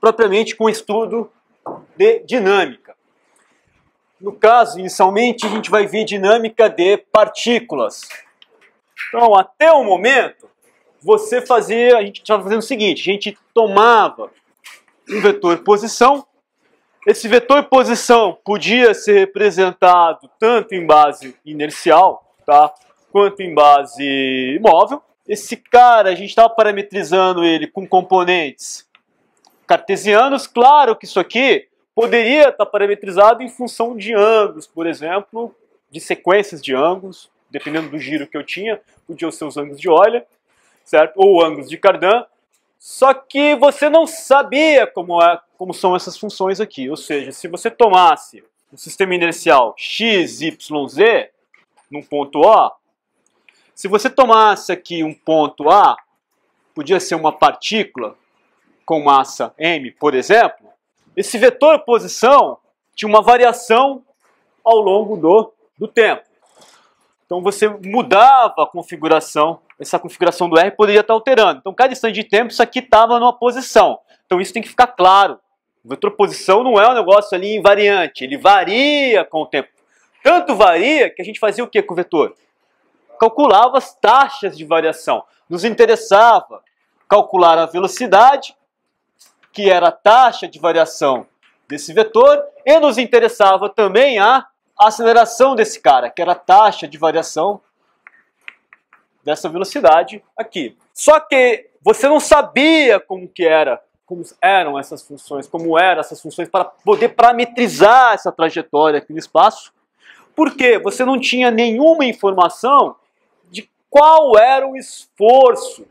propriamente com o estudo de dinâmica. No caso, inicialmente, a gente vai ver dinâmica de partículas. Então, até o momento, você fazia, a gente estava fazendo o seguinte, a gente tomava um vetor posição, esse vetor posição podia ser representado tanto em base inercial, tá? quanto em base móvel. Esse cara, a gente estava parametrizando ele com componentes cartesianos, claro que isso aqui poderia estar tá parametrizado em função de ângulos, por exemplo, de sequências de ângulos, dependendo do giro que eu tinha, podia ser os ângulos de Euler, certo? Ou ângulos de Cardan. Só que você não sabia como, é, como são essas funções aqui. Ou seja, se você tomasse um sistema inercial x, y, z, num ponto O, se você tomasse aqui um ponto A, podia ser uma partícula, com massa m, por exemplo, esse vetor posição tinha uma variação ao longo do, do tempo. Então você mudava a configuração, essa configuração do R poderia estar tá alterando. Então cada instante de tempo isso aqui estava numa posição. Então isso tem que ficar claro. O vetor posição não é um negócio ali invariante, ele varia com o tempo. Tanto varia que a gente fazia o que com o vetor? Calculava as taxas de variação. Nos interessava calcular a velocidade que era a taxa de variação desse vetor, e nos interessava também a aceleração desse cara, que era a taxa de variação dessa velocidade aqui. Só que você não sabia como que era, como eram essas funções, como eram essas funções para poder parametrizar essa trajetória aqui no espaço, porque você não tinha nenhuma informação de qual era o esforço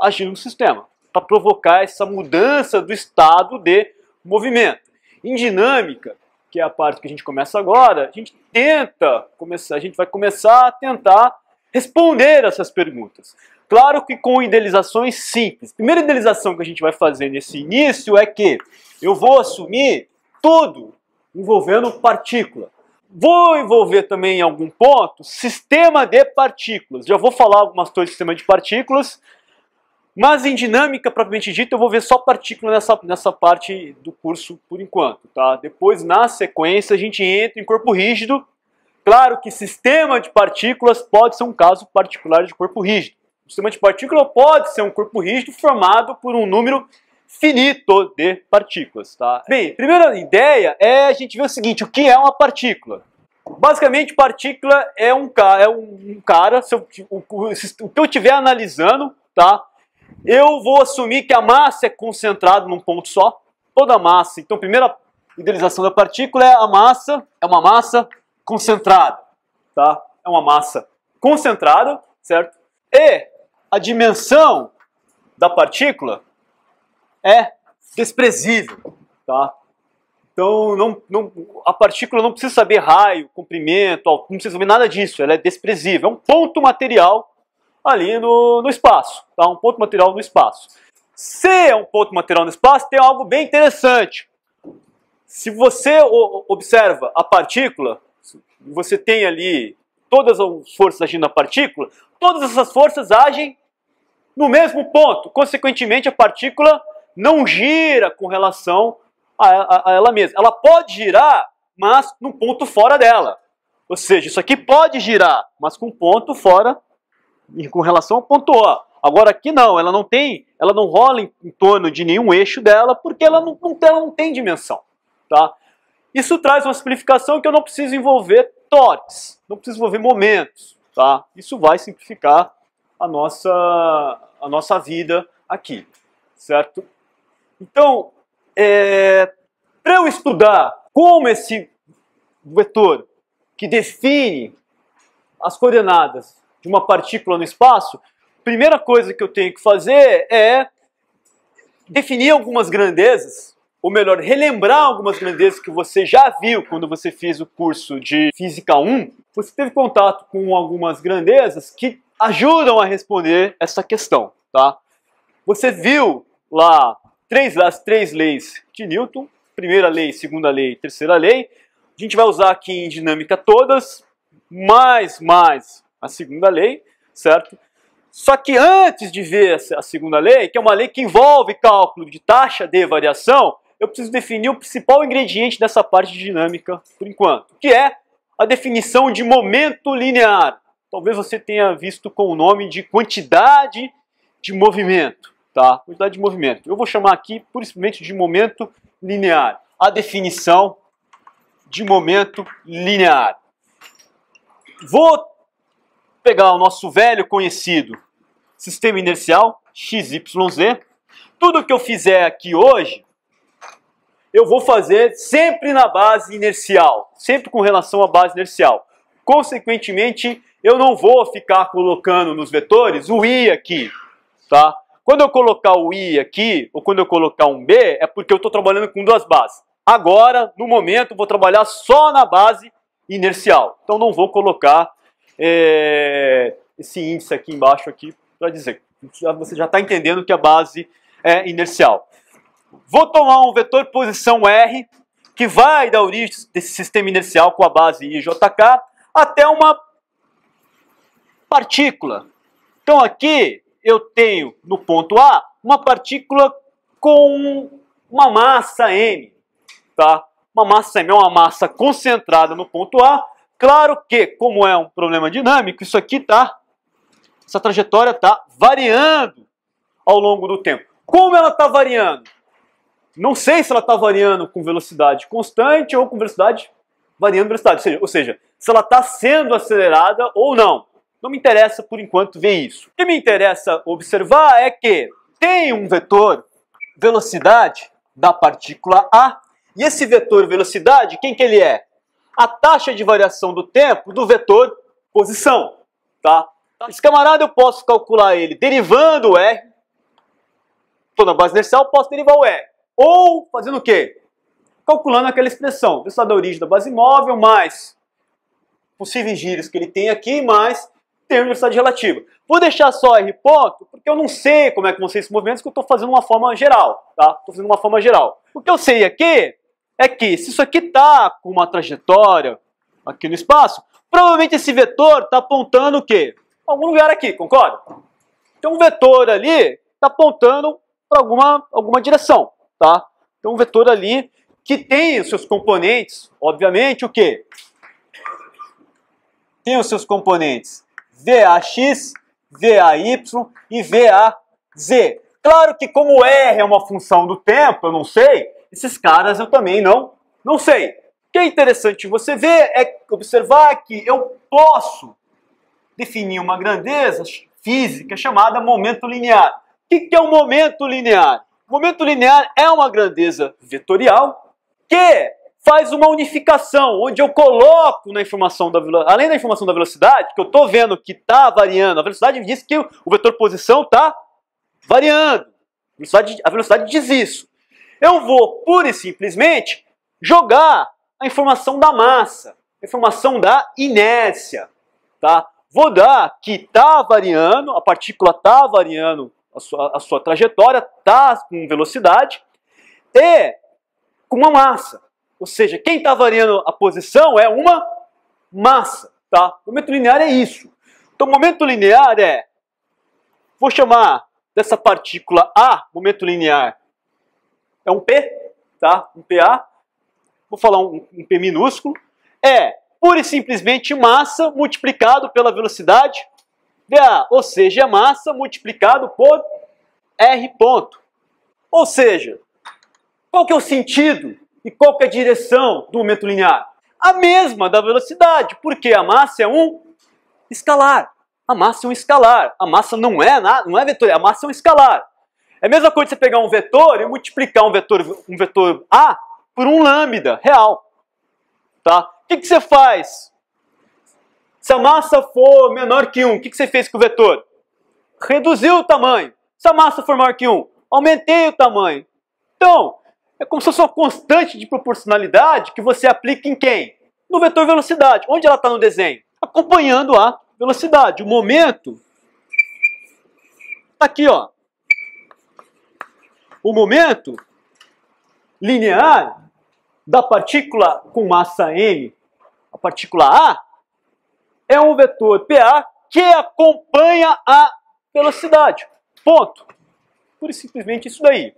agindo no sistema para provocar essa mudança do estado de movimento. Em dinâmica, que é a parte que a gente começa agora, a gente tenta começar, a gente vai começar a tentar responder essas perguntas. Claro que com idealizações simples. A primeira idealização que a gente vai fazer nesse início é que eu vou assumir tudo envolvendo partícula. Vou envolver também em algum ponto sistema de partículas. Já vou falar algumas coisas de sistema de partículas mas em dinâmica propriamente dita, eu vou ver só partícula nessa, nessa parte do curso por enquanto. Tá? Depois, na sequência, a gente entra em corpo rígido. Claro que sistema de partículas pode ser um caso particular de corpo rígido. O sistema de partícula pode ser um corpo rígido formado por um número finito de partículas. Tá? Bem, primeira ideia é a gente ver o seguinte, o que é uma partícula? Basicamente, partícula é um, é um cara, se eu, o, o, eu estiver analisando, tá? Eu vou assumir que a massa é concentrada num ponto só, toda a massa. Então, a primeira idealização da partícula é a massa, é uma massa concentrada, tá? É uma massa concentrada, certo? E a dimensão da partícula é desprezível, tá? Então, não, não, a partícula não precisa saber raio, comprimento, não precisa saber nada disso, ela é desprezível. É um ponto material ali no, no espaço, tá? um ponto material no espaço. Se é um ponto material no espaço, tem algo bem interessante. Se você observa a partícula, você tem ali todas as forças agindo na partícula, todas essas forças agem no mesmo ponto. Consequentemente, a partícula não gira com relação a, a, a ela mesma. Ela pode girar, mas num ponto fora dela. Ou seja, isso aqui pode girar, mas com um ponto fora com relação ao ponto O. Agora aqui não, ela não tem, ela não rola em, em torno de nenhum eixo dela, porque ela não, não, ela não tem dimensão. Tá? Isso traz uma simplificação que eu não preciso envolver torques, não preciso envolver momentos. Tá? Isso vai simplificar a nossa, a nossa vida aqui, certo? Então, é, para eu estudar como esse vetor que define as coordenadas de uma partícula no espaço, primeira coisa que eu tenho que fazer é definir algumas grandezas, ou melhor, relembrar algumas grandezas que você já viu quando você fez o curso de Física 1. Você teve contato com algumas grandezas que ajudam a responder essa questão, tá? Você viu lá três, as três leis de Newton, primeira lei, segunda lei, terceira lei. A gente vai usar aqui em dinâmica todas, mais, mais a segunda lei, certo? Só que antes de ver a segunda lei, que é uma lei que envolve cálculo de taxa de variação, eu preciso definir o principal ingrediente dessa parte de dinâmica por enquanto, que é a definição de momento linear. Talvez você tenha visto com o nome de quantidade de movimento, tá? Quantidade de movimento. Eu vou chamar aqui simplesmente de momento linear. A definição de momento linear. Vou pegar o nosso velho conhecido sistema inercial XYZ. Tudo que eu fizer aqui hoje, eu vou fazer sempre na base inercial, sempre com relação à base inercial. Consequentemente, eu não vou ficar colocando nos vetores o i aqui, tá? Quando eu colocar o i aqui, ou quando eu colocar um b, é porque eu estou trabalhando com duas bases. Agora, no momento, vou trabalhar só na base inercial. Então, não vou colocar é, esse índice aqui embaixo aqui para dizer você já está entendendo que a base é inercial. Vou tomar um vetor posição R que vai da origem desse sistema inercial com a base IJK até uma partícula. Então aqui eu tenho no ponto A uma partícula com uma massa m, tá? Uma massa m é uma massa concentrada no ponto A Claro que, como é um problema dinâmico, isso aqui tá, essa trajetória está variando ao longo do tempo. Como ela está variando? Não sei se ela está variando com velocidade constante ou com velocidade variando velocidade, ou seja, ou seja se ela está sendo acelerada ou não. Não me interessa por enquanto ver isso. O que me interessa observar é que tem um vetor velocidade da partícula A e esse vetor velocidade, quem que ele é? a taxa de variação do tempo do vetor posição. Tá? tá. Esse camarada eu posso calcular ele derivando o R. Estou na base inercial, posso derivar o R. Ou fazendo o quê? Calculando aquela expressão. Velocidade da origem da base móvel mais possíveis giros que ele tem aqui, mais termo de velocidade relativa. Vou deixar só R ponto, porque eu não sei como é que vão ser esses movimentos, que eu estou fazendo uma forma geral. Tá? Estou fazendo uma forma geral. O que eu sei aqui é que se isso aqui está com uma trajetória aqui no espaço, provavelmente esse vetor está apontando o quê? Algum lugar aqui, concorda? Tem um vetor ali está apontando para alguma, alguma direção, tá? Tem um vetor ali que tem os seus componentes, obviamente, o quê? Tem os seus componentes VAX, VAY e VAZ. Claro que como R é uma função do tempo, eu não sei, esses caras eu também não, não sei. O que é interessante você ver é observar que eu posso definir uma grandeza física chamada momento linear. O que é o um momento linear? O momento linear é uma grandeza vetorial que faz uma unificação, onde eu coloco na informação da além da informação da velocidade, que eu estou vendo que está variando, a velocidade diz que o vetor posição está variando. A velocidade, a velocidade diz isso. Eu vou pura e simplesmente jogar a informação da massa, a informação da inércia, tá? Vou dar que está variando, a partícula está variando a sua, a sua trajetória, está com velocidade e com uma massa. Ou seja, quem está variando a posição é uma massa, tá? O momento linear é isso. Então, momento linear é, vou chamar dessa partícula A, momento linear, é um P, tá? Um PA. Vou falar um, um P minúsculo. É pura e simplesmente massa multiplicado pela velocidade VA, ou seja, é massa multiplicado por R ponto. Ou seja, qual que é o sentido e qual que é a direção do momento linear? A mesma da velocidade, porque a massa é um escalar. A massa é um escalar. A massa não é, não é vetorial, a massa é um escalar. É a mesma coisa você pegar um vetor e multiplicar um vetor, um vetor A por um lambda real. Tá? O que, que você faz? Se a massa for menor que 1, o que, que você fez com o vetor? Reduziu o tamanho. Se a massa for maior que 1, aumentei o tamanho. Então, é como se fosse uma constante de proporcionalidade que você aplica em quem? No vetor velocidade. Onde ela está no desenho? Acompanhando a velocidade. O momento está aqui, ó o momento linear da partícula com massa m, a partícula A, é um vetor PA que acompanha a velocidade. Ponto. Por simplesmente isso daí.